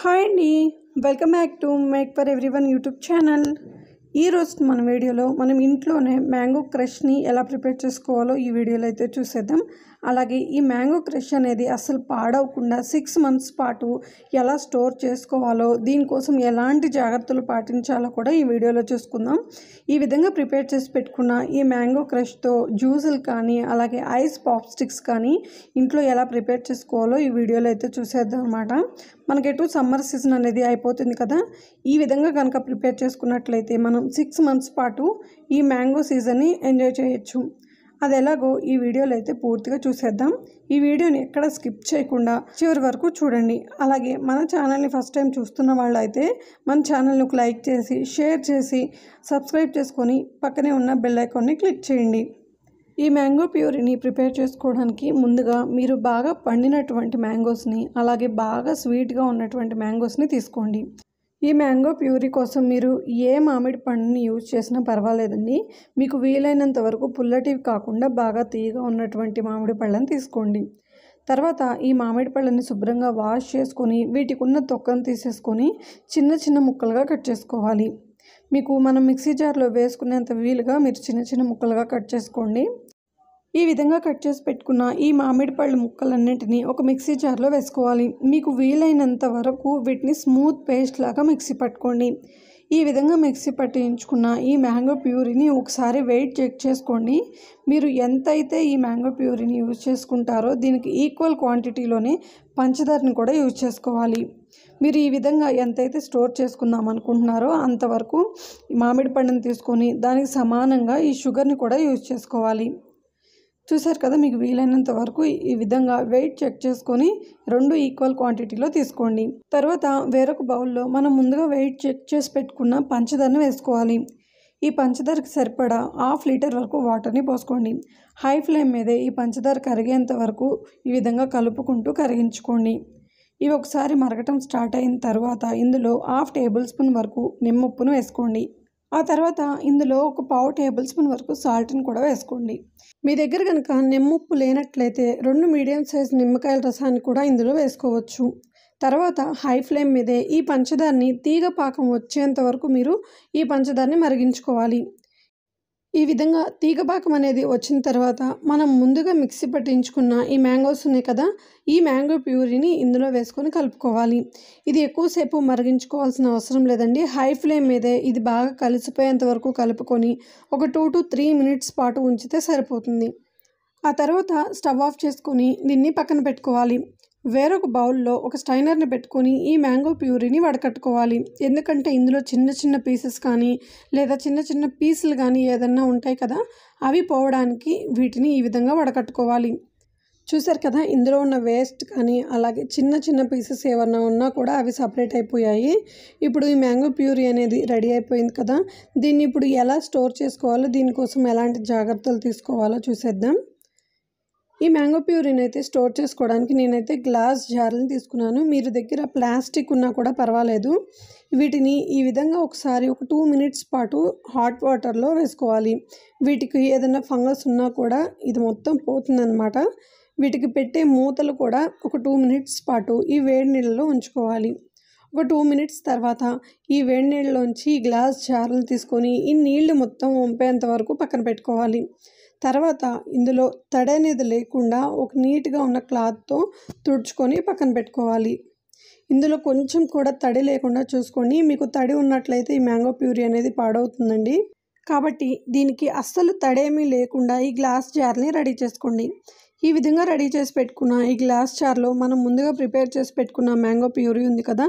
hi అండి welcome back to make for everyone YouTube channel ఈరోజు మన వీడియోలో మనం ఇంట్లోనే మ్యాంగో క్రష్ని ఎలా ప్రిపేర్ చేసుకోవాలో ఈ వీడియోలో అయితే చూసేద్దాం అలాగే ఈ మ్యాంగో క్రష్ అనేది అసలు పాడవకుండా సిక్స్ మంత్స్ పాటు ఎలా స్టోర్ చేసుకోవాలో దీనికోసం ఎలాంటి జాగ్రత్తలు పాటించాలో కూడా ఈ వీడియోలో చూసుకుందాం ఈ విధంగా ప్రిపేర్ చేసి పెట్టుకున్న ఈ మ్యాంగో క్రష్తో జ్యూసులు కానీ అలాగే ఐస్ పాప్ స్టిక్స్ కానీ ఇంట్లో ఎలా ప్రిపేర్ చేసుకోవాలో ఈ వీడియోలో అయితే చూసేద్దాం అనమాట మనకి ఎటు సమ్మర్ సీజన్ అనేది అయిపోతుంది కదా ఈ విధంగా కనుక ప్రిపేర్ చేసుకున్నట్లయితే మనం సిక్స్ మంత్స్ పాటు ఈ మ్యాంగో సీజన్ని ఎంజాయ్ చేయొచ్చు అది ఎలాగో ఈ వీడియోలో అయితే పూర్తిగా చూసేద్దాం ఈ వీడియోని ఎక్కడ స్కిప్ చేయకుండా చివరి వరకు చూడండి అలాగే మన ఛానల్ని ఫస్ట్ టైం చూస్తున్న వాళ్ళైతే మన ఛానల్ని లైక్ చేసి షేర్ చేసి సబ్స్క్రైబ్ చేసుకొని పక్కనే ఉన్న బెల్ ఐకాన్ని క్లిక్ చేయండి ఈ మ్యాంగో ప్యూరిని ప్రిపేర్ చేసుకోవడానికి ముందుగా మీరు బాగా పండినటువంటి మ్యాంగోస్ని అలాగే బాగా స్వీట్గా ఉన్నటువంటి మ్యాంగోస్ని తీసుకోండి ఈ మ్యాంగో ప్యూరీ కోసం మీరు ఏ మామిడి పండుని యూజ్ చేసినా పర్వాలేదండి మీకు వీలైనంత వరకు పుల్లటివి కాకుండా బాగా తీయగా ఉన్నటువంటి మామిడి పళ్ళని తీసుకోండి తర్వాత ఈ మామిడి పళ్ళని శుభ్రంగా వాష్ చేసుకొని వీటికి ఉన్న తొక్కను తీసేసుకొని చిన్న చిన్న ముక్కలుగా కట్ చేసుకోవాలి మీకు మనం మిక్సీ జార్లో వేసుకునేంత వీలుగా మీరు చిన్న చిన్న ముక్కలుగా కట్ చేసుకోండి ఈ విధంగా కట్ చేసి పెట్టుకున్న ఈ మామిడి పళ్ళు ముక్కలన్నింటినీ ఒక మిక్సీ జార్లో వేసుకోవాలి మీకు వీలైనంత వరకు వీటిని స్మూత్ పేస్ట్ లాగా మిక్సీ పట్టుకోండి ఈ విధంగా మిక్సీ పట్టించుకున్న ఈ మ్యాంగో ప్యూరీని ఒకసారి వెయిట్ చెక్ చేసుకోండి మీరు ఎంతైతే ఈ మ్యాంగో ప్యూరీని యూజ్ చేసుకుంటారో దీనికి ఈక్వల్ క్వాంటిటీలోనే పంచదారని కూడా యూజ్ చేసుకోవాలి మీరు ఈ విధంగా ఎంతైతే స్టోర్ చేసుకుందాం అనుకుంటున్నారో అంతవరకు మామిడి పండుని తీసుకొని దానికి సమానంగా ఈ షుగర్ని కూడా యూజ్ చేసుకోవాలి చూశారు కదా మీకు వీలైనంత వరకు ఈ విధంగా వెయిట్ చెక్ చేసుకొని రెండు ఈక్వల్ క్వాంటిటీలో తీసుకోండి తర్వాత వేరొక బౌల్లో మనం ముందుగా వెయిట్ చెక్ చేసి పెట్టుకున్న పంచదారను వేసుకోవాలి ఈ పంచదారకు సరిపడా హాఫ్ లీటర్ వరకు వాటర్ని పోసుకోండి హై ఫ్లేమ్ మీదే ఈ పంచదార కరిగేంత వరకు ఈ విధంగా కలుపుకుంటూ కరిగించుకోండి ఇవి ఒకసారి మరగటం స్టార్ట్ అయిన తర్వాత ఇందులో హాఫ్ టేబుల్ స్పూన్ వరకు నిమ్మప్పును వేసుకోండి ఆ తర్వాత ఇందులో ఒక పావు టేబుల్ స్పూన్ వరకు సాల్ట్ని కూడా వేసుకోండి మీ దగ్గర కనుక నిమ్మప్పు లేనట్లయితే రెండు మీడియం సైజ్ నిమ్మకాయల రసాన్ని కూడా ఇందులో వేసుకోవచ్చు తర్వాత హై ఫ్లేమ్ మీదే ఈ పంచదారని తీగ పాకం వచ్చేంత వరకు మీరు ఈ పంచదారని మరిగించుకోవాలి ఈ విధంగా తీగపాకం అనేది వచ్చిన తర్వాత మనం ముందుగా మిక్సీ పట్టించుకున్న ఈ మ్యాంగోస్ ఉన్నాయి కదా ఈ మ్యాంగో ప్యూరీని ఇందులో వేసుకొని కలుపుకోవాలి ఇది ఎక్కువసేపు మరిగించుకోవాల్సిన అవసరం లేదండి హై ఫ్లేమ్ మీదే ఇది బాగా కలిసిపోయేంత వరకు కలుపుకొని ఒక టూ టు త్రీ మినిట్స్ పాటు ఉంచితే సరిపోతుంది ఆ తర్వాత స్టవ్ ఆఫ్ చేసుకొని దీన్ని పక్కన పెట్టుకోవాలి వేరొక బౌల్లో ఒక స్టైనర్ని పెట్టుకొని ఈ మ్యాంగో ప్యూరీని వడకట్టుకోవాలి ఎందుకంటే ఇందులో చిన్న చిన్న పీసెస్ కానీ లేదా చిన్న చిన్న పీసులు కానీ ఏదన్నా ఉంటాయి కదా అవి పోవడానికి వీటిని ఈ విధంగా వడకట్టుకోవాలి చూసారు కదా ఇందులో ఉన్న వేస్ట్ కానీ అలాగే చిన్న చిన్న పీసెస్ ఏమన్నా ఉన్నా కూడా అవి సపరేట్ అయిపోయాయి ఇప్పుడు ఈ మ్యాంగో ప్యూరీ అనేది రెడీ అయిపోయింది కదా దీన్ని ఇప్పుడు ఎలా స్టోర్ చేసుకోవాలో దీనికోసం ఎలాంటి జాగ్రత్తలు తీసుకోవాలో చూసేద్దాం ఈ మ్యాంగో ప్యూరీని అయితే స్టోర్ చేసుకోవడానికి నేనైతే గ్లాస్ జార్లను తీసుకున్నాను మీరు దగ్గర ప్లాస్టిక్ ఉన్నా కూడా పర్వాలేదు వీటిని ఈ విధంగా ఒకసారి ఒక టూ మినిట్స్ పాటు హాట్ వాటర్లో వేసుకోవాలి వీటికి ఏదైనా ఫంగస్ ఉన్నా కూడా ఇది మొత్తం పోతుందన్నమాట వీటికి పెట్టే మూతలు కూడా ఒక టూ మినిట్స్ పాటు ఈ వేడి నీళ్ళలో ఉంచుకోవాలి ఒక టూ మినిట్స్ తర్వాత ఈ వేడి నీళ్ళలోంచి గ్లాస్ జార్లు తీసుకొని ఈ నీళ్లు మొత్తం వంపేంత వరకు పక్కన పెట్టుకోవాలి తర్వాత ఇందులో తడి అనేది లేకుండా ఒక నీట్గా ఉన్న క్లాత్తో తుడుచుకొని పక్కన పెట్టుకోవాలి ఇందులో కొంచెం కూడా తడి లేకుండా చూసుకొని మీకు తడి ఉన్నట్లయితే ఈ మ్యాంగో ప్యూరీ అనేది పాడవుతుందండి కాబట్టి దీనికి అస్సలు తడేమీ లేకుండా ఈ గ్లాస్ జార్ని రెడీ చేసుకోండి ఈ విధంగా రెడీ చేసి పెట్టుకున్న ఈ గ్లాస్ జార్లో మనం ముందుగా ప్రిపేర్ చేసి పెట్టుకున్న మ్యాంగో ప్యూరీ ఉంది కదా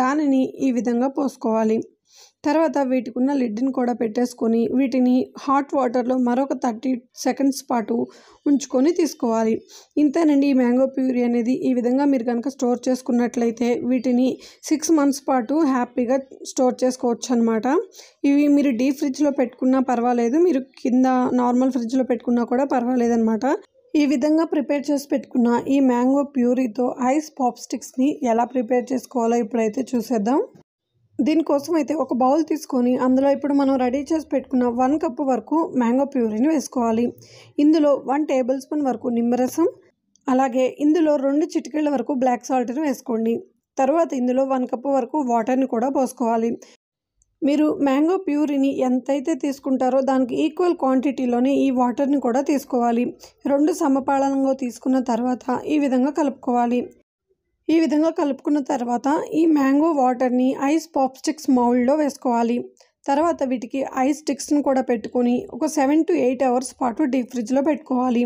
దానిని ఈ విధంగా పోసుకోవాలి తర్వాత వీటికి ఉన్న లిడ్ని కూడా పెట్టేసుకొని వీటిని హాట్ వాటర్లో మరొక థర్టీ సెకండ్స్ పాటు ఉంచుకొని తీసుకోవాలి ఇంతేనండి ఈ మ్యాంగో ప్యూరీ అనేది ఈ విధంగా మీరు కనుక స్టోర్ చేసుకున్నట్లయితే వీటిని సిక్స్ మంత్స్ పాటు హ్యాపీగా స్టోర్ చేసుకోవచ్చు అనమాట ఇవి మీరు డీప్ ఫ్రిడ్జ్లో పెట్టుకున్నా పర్వాలేదు మీరు కింద నార్మల్ ఫ్రిడ్జ్లో పెట్టుకున్నా కూడా అనమాట ఈ విధంగా ప్రిపేర్ చేసి పెట్టుకున్న ఈ మ్యాంగో ప్యూరీతో ఐస్ పాప్ స్టిక్స్ని ఎలా ప్రిపేర్ చేసుకోవాలో ఇప్పుడైతే చూసేద్దాం దీనికోసం అయితే ఒక బౌల్ తీసుకొని అందులో ఇప్పుడు మనం రెడీ చేసి పెట్టుకున్న వన్ కప్ వరకు మ్యాంగో ప్యూరీని వేసుకోవాలి ఇందులో వన్ టేబుల్ స్పూన్ వరకు నిమ్మరసం అలాగే ఇందులో రెండు చిటికీల వరకు బ్లాక్ సాల్ట్ని వేసుకోండి తర్వాత ఇందులో వన్ కప్ వరకు వాటర్ని కూడా పోసుకోవాలి మీరు మ్యాంగో ప్యూరీని ఎంతైతే తీసుకుంటారో దానికి ఈక్వల్ క్వాంటిటీలోనే ఈ వాటర్ని కూడా తీసుకోవాలి రెండు సమపాళనంగా తీసుకున్న తర్వాత ఈ విధంగా కలుపుకోవాలి ఈ విధంగా కలుపుకున్న తర్వాత ఈ మ్యాంగో వాటర్ని ఐస్ పాప్ స్టిక్స్ మౌల్డ్లో వేసుకోవాలి తర్వాత వీటికి ఐస్ స్టిక్స్ని కూడా పెట్టుకొని ఒక సెవెన్ టు ఎయిట్ అవర్స్ పాటు డీప్ ఫ్రిడ్జ్లో పెట్టుకోవాలి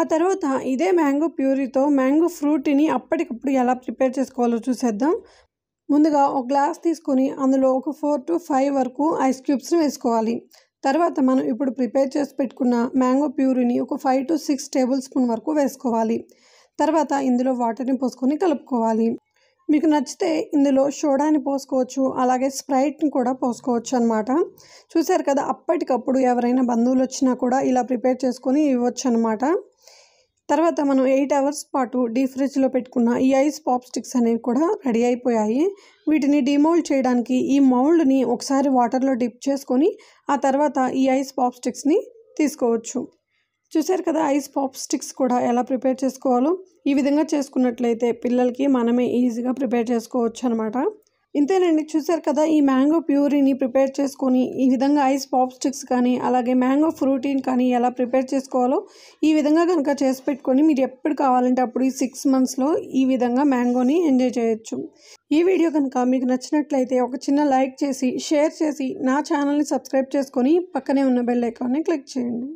ఆ తర్వాత ఇదే మ్యాంగో ప్యూరీతో మ్యాంగో ఫ్రూట్ని అప్పటికప్పుడు ఎలా ప్రిపేర్ చేసుకోవాలో చూసేద్దాం ముందుగా ఒక గ్లాస్ తీసుకొని అందులో ఒక ఫోర్ టు ఫైవ్ వరకు ఐస్ క్యూబ్స్ని వేసుకోవాలి తర్వాత మనం ఇప్పుడు ప్రిపేర్ చేసి పెట్టుకున్న మ్యాంగో ప్యూరీని ఒక five to six tablespoon వరకు వేసుకోవాలి తర్వాత ఇందులో వాటర్ని పోసుకొని కలుపుకోవాలి మీకు నచ్చితే ఇందులో సోడాని పోసుకోవచ్చు అలాగే స్ప్రైట్ని కూడా పోసుకోవచ్చు అనమాట చూసారు కదా అప్పటికప్పుడు ఎవరైనా బంధువులు వచ్చినా కూడా ఇలా ప్రిపేర్ చేసుకొని ఇవ్వచ్చు అనమాట తర్వాత మనం ఎయిట్ అవర్స్ పాటు డీప్ ఫ్రిడ్జ్లో పెట్టుకున్న ఈ ఐస్ పాప్ స్టిక్స్ అనేవి కూడా రెడీ అయిపోయాయి వీటిని డిమౌల్డ్ చేయడానికి ఈ మౌల్డ్ని ఒకసారి వాటర్లో డిప్ చేసుకొని ఆ తర్వాత ఈ ఐస్ పాప్ స్టిక్స్ని తీసుకోవచ్చు చూసారు కదా ఐస్ పాప్ స్టిక్స్ కూడా ఎలా ప్రిపేర్ చేసుకోవాలో ఈ విధంగా చేసుకున్నట్లయితే పిల్లలకి మనమే ఈజీగా ప్రిపేర్ చేసుకోవచ్చు అనమాట ఇంతేనండి చూశారు కదా ఈ మ్యాంగో ప్యూరీని ప్రిపేర్ చేసుకొని ఈ విధంగా ఐస్ పాప్ స్టిక్స్ కానీ అలాగే మ్యాంగో ఫ్రూటీన్ కానీ ఎలా ప్రిపేర్ చేసుకోవాలో ఈ విధంగా కనుక చేసి పెట్టుకొని మీరు ఎప్పుడు కావాలంటే అప్పుడు ఈ సిక్స్ మంత్స్లో ఈ విధంగా మ్యాంగోని ఎంజాయ్ చేయొచ్చు ఈ వీడియో కనుక మీకు నచ్చినట్లయితే ఒక చిన్న లైక్ చేసి షేర్ చేసి నా ఛానల్ని సబ్స్క్రైబ్ చేసుకొని పక్కనే ఉన్న బెల్ ఐకాన్ని క్లిక్ చేయండి